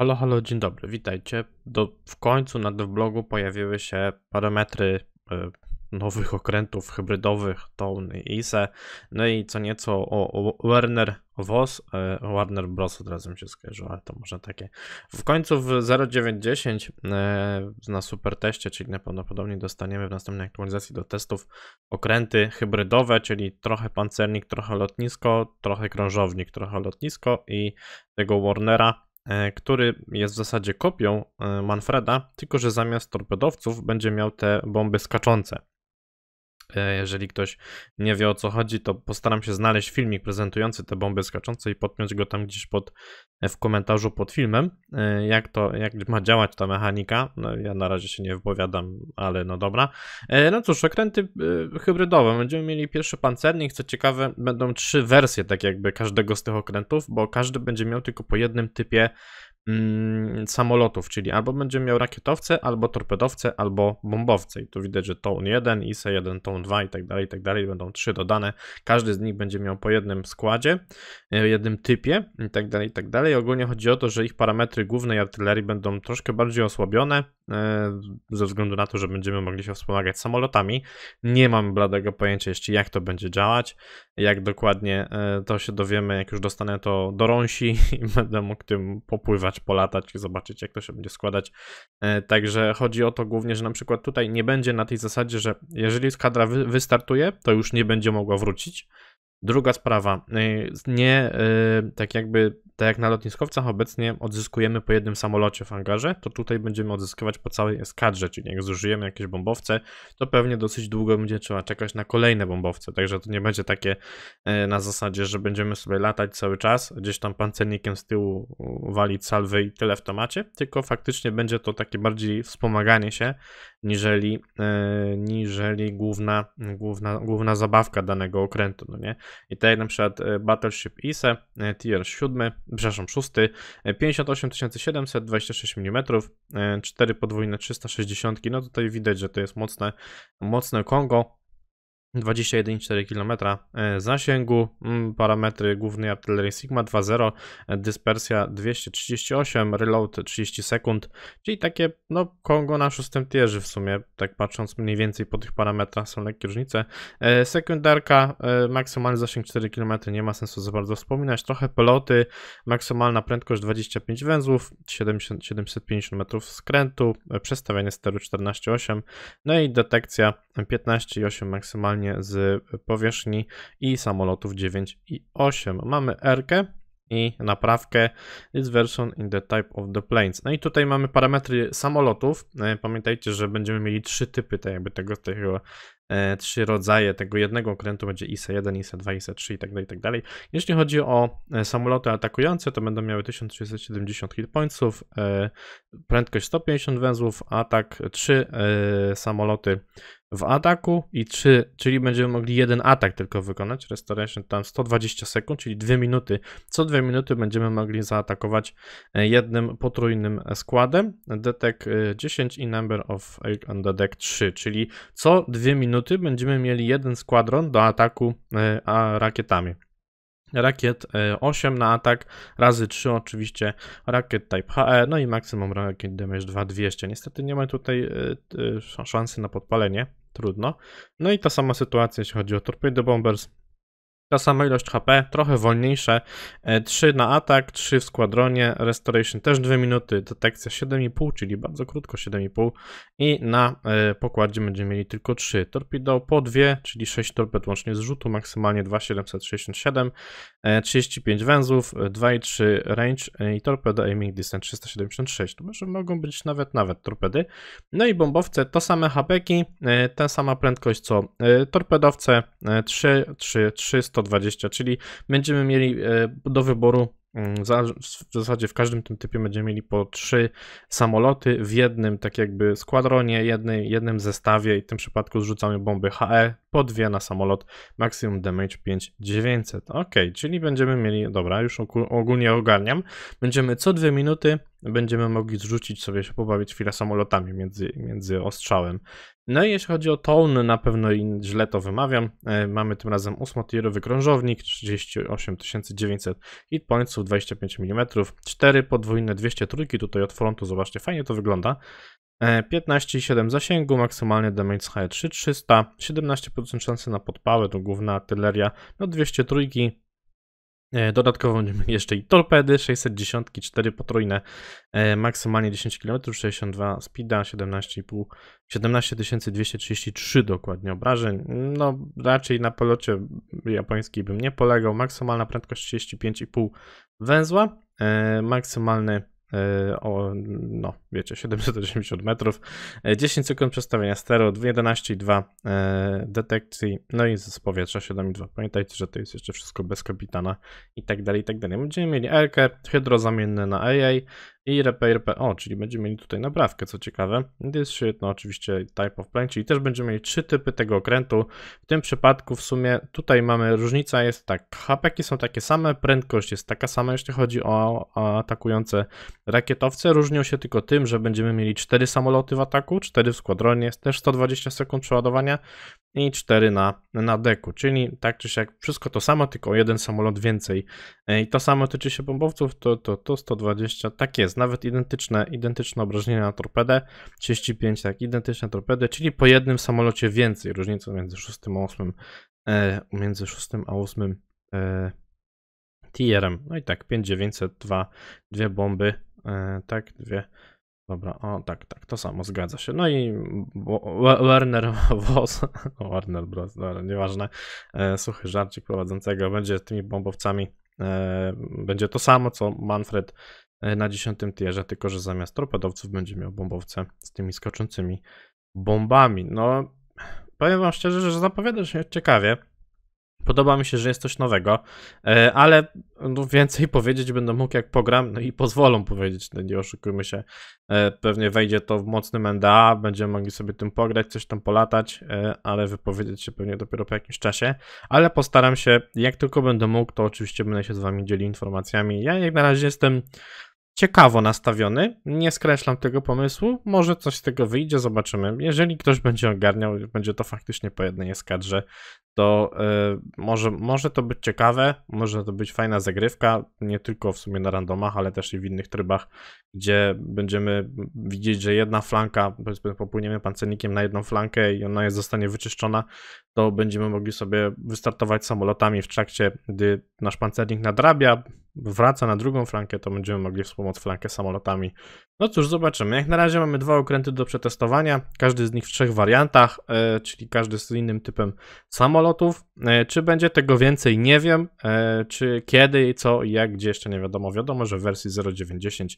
Halo, halo, dzień dobry, witajcie. Do, w końcu na blogu pojawiły się parametry y, nowych okrętów hybrydowych Town i ISE, no i co nieco o, o Werner y, Warner Bros. od razu mi się skojarzyło, ale to może takie. W końcu w 0910 y, e, na super teście, czyli najprawdopodobniej dostaniemy w następnej aktualizacji do testów okręty hybrydowe, czyli trochę pancernik, trochę lotnisko, trochę krążownik, trochę lotnisko i tego Warnera E, który jest w zasadzie kopią e, Manfreda, tylko że zamiast torpedowców będzie miał te bomby skaczące. E, jeżeli ktoś nie wie o co chodzi, to postaram się znaleźć filmik prezentujący te bomby skaczące i podpiąć go tam gdzieś pod, e, w komentarzu pod filmem, e, jak to, jak ma działać ta mechanika. No, ja na razie się nie wypowiadam, ale no dobra. No cóż, okręty hybrydowe. Będziemy mieli pierwszy pancernik, co ciekawe, będą trzy wersje tak jakby każdego z tych okrętów, bo każdy będzie miał tylko po jednym typie Mm, samolotów, czyli albo będzie miał rakietowce, albo torpedowce, albo bombowce. I tu widać, że ton 1, ISE 1, ton 2 i tak dalej, i tak dalej. Będą trzy dodane. Każdy z nich będzie miał po jednym składzie, e, jednym typie i tak dalej, i tak dalej. Ogólnie chodzi o to, że ich parametry głównej artylerii będą troszkę bardziej osłabione, E, ze względu na to, że będziemy mogli się wspomagać samolotami. Nie mam bladego pojęcia jeszcze, jak to będzie działać, jak dokładnie e, to się dowiemy, jak już dostanę to do rąsi i będę mógł tym popływać, polatać i zobaczyć, jak to się będzie składać. E, także chodzi o to głównie, że na przykład tutaj nie będzie na tej zasadzie, że jeżeli kadra wystartuje, to już nie będzie mogła wrócić Druga sprawa, y, nie y, tak jakby, tak jak na lotniskowcach obecnie odzyskujemy po jednym samolocie w hangarze, to tutaj będziemy odzyskiwać po całej eskadrze, czyli jak zużyjemy jakieś bombowce, to pewnie dosyć długo będzie trzeba czekać na kolejne bombowce, także to nie będzie takie y, na zasadzie, że będziemy sobie latać cały czas, gdzieś tam pancernikiem z tyłu walić salwy i tyle w tomacie, tylko faktycznie będzie to takie bardziej wspomaganie się niżeli, e, niżeli główna, główna, główna zabawka danego okrętu, no nie? I tutaj na przykład e, Battleship ISE, e, tier 7, przepraszam, 6, 58 726 mm, 4 podwójne 360, no tutaj widać, że to jest mocne, mocne Kongo, 21,4 km e, zasięgu, mm, parametry głównej artylerii Sigma 2.0, e, dyspersja 238, reload 30 sekund, czyli takie no Kongo na szóstym tierze w sumie, tak patrząc mniej więcej po tych parametrach są lekkie różnice. E, sekundarka, maksymalny zasięg 4 km, nie ma sensu za bardzo wspominać, trochę peloty, maksymalna prędkość 25 węzłów, 70, 750 metrów skrętu, przestawienie steru 14,8, no i detekcja 15,8 maksymalnie normalnie z powierzchni i samolotów 9 i 8. Mamy Erkę i naprawkę this version in the type of the planes. No i tutaj mamy parametry samolotów. E, pamiętajcie, że będziemy mieli trzy typy tak jakby tego, tego e, trzy rodzaje tego jednego okrętu będzie ISA-1, ISA-2, ISA-3 i tak dalej, tak dalej. Jeśli chodzi o e, samoloty atakujące, to będą miały 1370 hit pointsów, e, prędkość 150 węzłów, atak 3 e, samoloty w ataku i 3, czyli będziemy mogli jeden atak tylko wykonać. Restoration tam 120 sekund, czyli 2 minuty. Co 2 minuty będziemy mogli zaatakować e, jednym potrójnym składem. Detek 10 e, i Number of Elk on the Deck 3, czyli co 2 minuty będziemy mieli jeden składron do ataku e, rakietami rakiet 8 e, na atak, razy 3 oczywiście, rakiet Type HE, no i maksimum rakiet damage 2200. Niestety nie ma tutaj e, e, szansy na podpalenie, trudno. No i ta sama sytuacja jeśli chodzi o Torpedo Bombers, ta sama ilość HP, trochę wolniejsze. 3 e, na atak, 3 w składronie, restoration też 2 minuty, detekcja 7,5, czyli bardzo krótko 7,5 i na e, pokładzie będziemy mieli tylko 3. Torpedo po 2, czyli 6 torped łącznie z rzutu, maksymalnie 2,767. 35 e, węzłów, 2,3 e, range e, i torpedo aiming distance 376. To może mogą być nawet nawet torpedy. No i bombowce to same hapeki, ta sama prędkość co torpedowce 3, 3, 3, 120, czyli będziemy mieli do wyboru Mm, w zasadzie w każdym tym typie będziemy mieli po trzy samoloty w jednym, tak jakby składronie, jednym, jednym zestawie i w tym przypadku zrzucamy bomby HE po dwie na samolot, maximum damage 5900. Ok, czyli będziemy mieli, dobra, już ogólnie ogarniam, będziemy co dwie minuty będziemy mogli zrzucić sobie się, pobawić chwilę samolotami między, między ostrzałem. No i jeśli chodzi o tone, na pewno źle to wymawiam. E, mamy tym razem 8-tierowy krążownik, 38 900 hit pointsów, 25 mm, 4 podwójne 200 trójki, tutaj od frontu zobaczcie, fajnie to wygląda. 15,7 e, zasięgu, maksymalny damage HE 3300, 17% szansy na podpałę, to główna artyleria, no 200 trójki, E, Dodatkowo jeszcze i torpedy, 610, 4 potrójne, e, maksymalnie 10 km, 62 speeda, 17,5, 17233 dokładnie obrażeń. No raczej na polocie japońskiej bym nie polegał. Maksymalna prędkość 35,5 węzła, e, maksymalny Yy, o, no wiecie, 780 metrów, 10 yy, sekund przestawienia stereo, 11,2 yy, detekcji, no i z powietrza 7,2. Pamiętajcie, że to jest jeszcze wszystko bez kapitana i tak dalej, i tak dalej. Będziemy mieli Elkę, hydrozamienne na AA, i repair O, czyli będziemy mieli tutaj naprawkę, co ciekawe. This shit, no oczywiście type of plane, czyli też będziemy mieli trzy typy tego okrętu. W tym przypadku w sumie tutaj mamy, różnica jest tak, hapeki są takie same, prędkość jest taka sama, jeśli chodzi o, o atakujące rakietowce. Różnią się tylko tym, że będziemy mieli cztery samoloty w ataku, cztery w składronie, też 120 sekund przeładowania i 4 na, na deku, czyli tak czy siak wszystko to samo, tylko jeden samolot więcej. E, I to samo tyczy się bombowców, to, to, to 120, tak jest nawet identyczne, identyczne obrażenia na torpedę, 35 tak, identyczne torpedy, czyli po jednym samolocie więcej, różnica między 6 a 8, e, między 6 a 8 e, tierem. No i tak, 5902, dwie bomby, e, tak, dwie, dobra, o tak, tak, to samo, zgadza się. No i Werner Woz, Werner Bros, dobra, nieważne, e, suchy żarcik prowadzącego będzie tymi bombowcami E, będzie to samo co Manfred e, na 10 tierze, tylko że zamiast torpedowców będzie miał bombowce z tymi skoczącymi bombami. No, powiem wam szczerze, że zapowiada się ciekawie. Podoba mi się, że jest coś nowego, e, ale no, więcej powiedzieć będę mógł jak pogram no i pozwolą powiedzieć, no nie oszukujmy się. E, pewnie wejdzie to w mocnym NDA, będziemy mogli sobie tym pograć, coś tam polatać, e, ale wypowiedzieć się pewnie dopiero po jakimś czasie. Ale postaram się, jak tylko będę mógł, to oczywiście będę się z wami dzielił informacjami. Ja jak na razie jestem ciekawo nastawiony. Nie skreślam tego pomysłu. Może coś z tego wyjdzie, zobaczymy. Jeżeli ktoś będzie ogarniał, będzie to faktycznie po jednej to yy, może, może to być ciekawe, może to być fajna zagrywka, nie tylko w sumie na randomach, ale też i w innych trybach, gdzie będziemy widzieć, że jedna flanka, powiedzmy popłyniemy pancernikiem na jedną flankę i ona jest, zostanie wyczyszczona, to będziemy mogli sobie wystartować samolotami w trakcie, gdy nasz pancernik nadrabia, wraca na drugą flankę, to będziemy mogli wspomóc flankę samolotami. No cóż, zobaczymy. Jak na razie mamy dwa okręty do przetestowania, każdy z nich w trzech wariantach, e, czyli każdy z innym typem samolotów. E, czy będzie tego więcej, nie wiem. E, czy kiedy, co i jak, gdzie jeszcze nie wiadomo. Wiadomo, że w wersji 0.90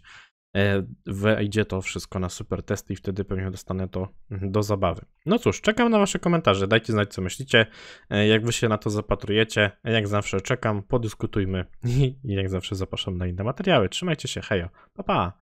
E, wejdzie to wszystko na super testy i wtedy pewnie dostanę to mhm, do zabawy. No cóż, czekam na Wasze komentarze, dajcie znać co myślicie, e, jak Wy się na to zapatrujecie, jak zawsze czekam, podyskutujmy i jak zawsze zapraszam na inne materiały. Trzymajcie się, hejo, pa pa!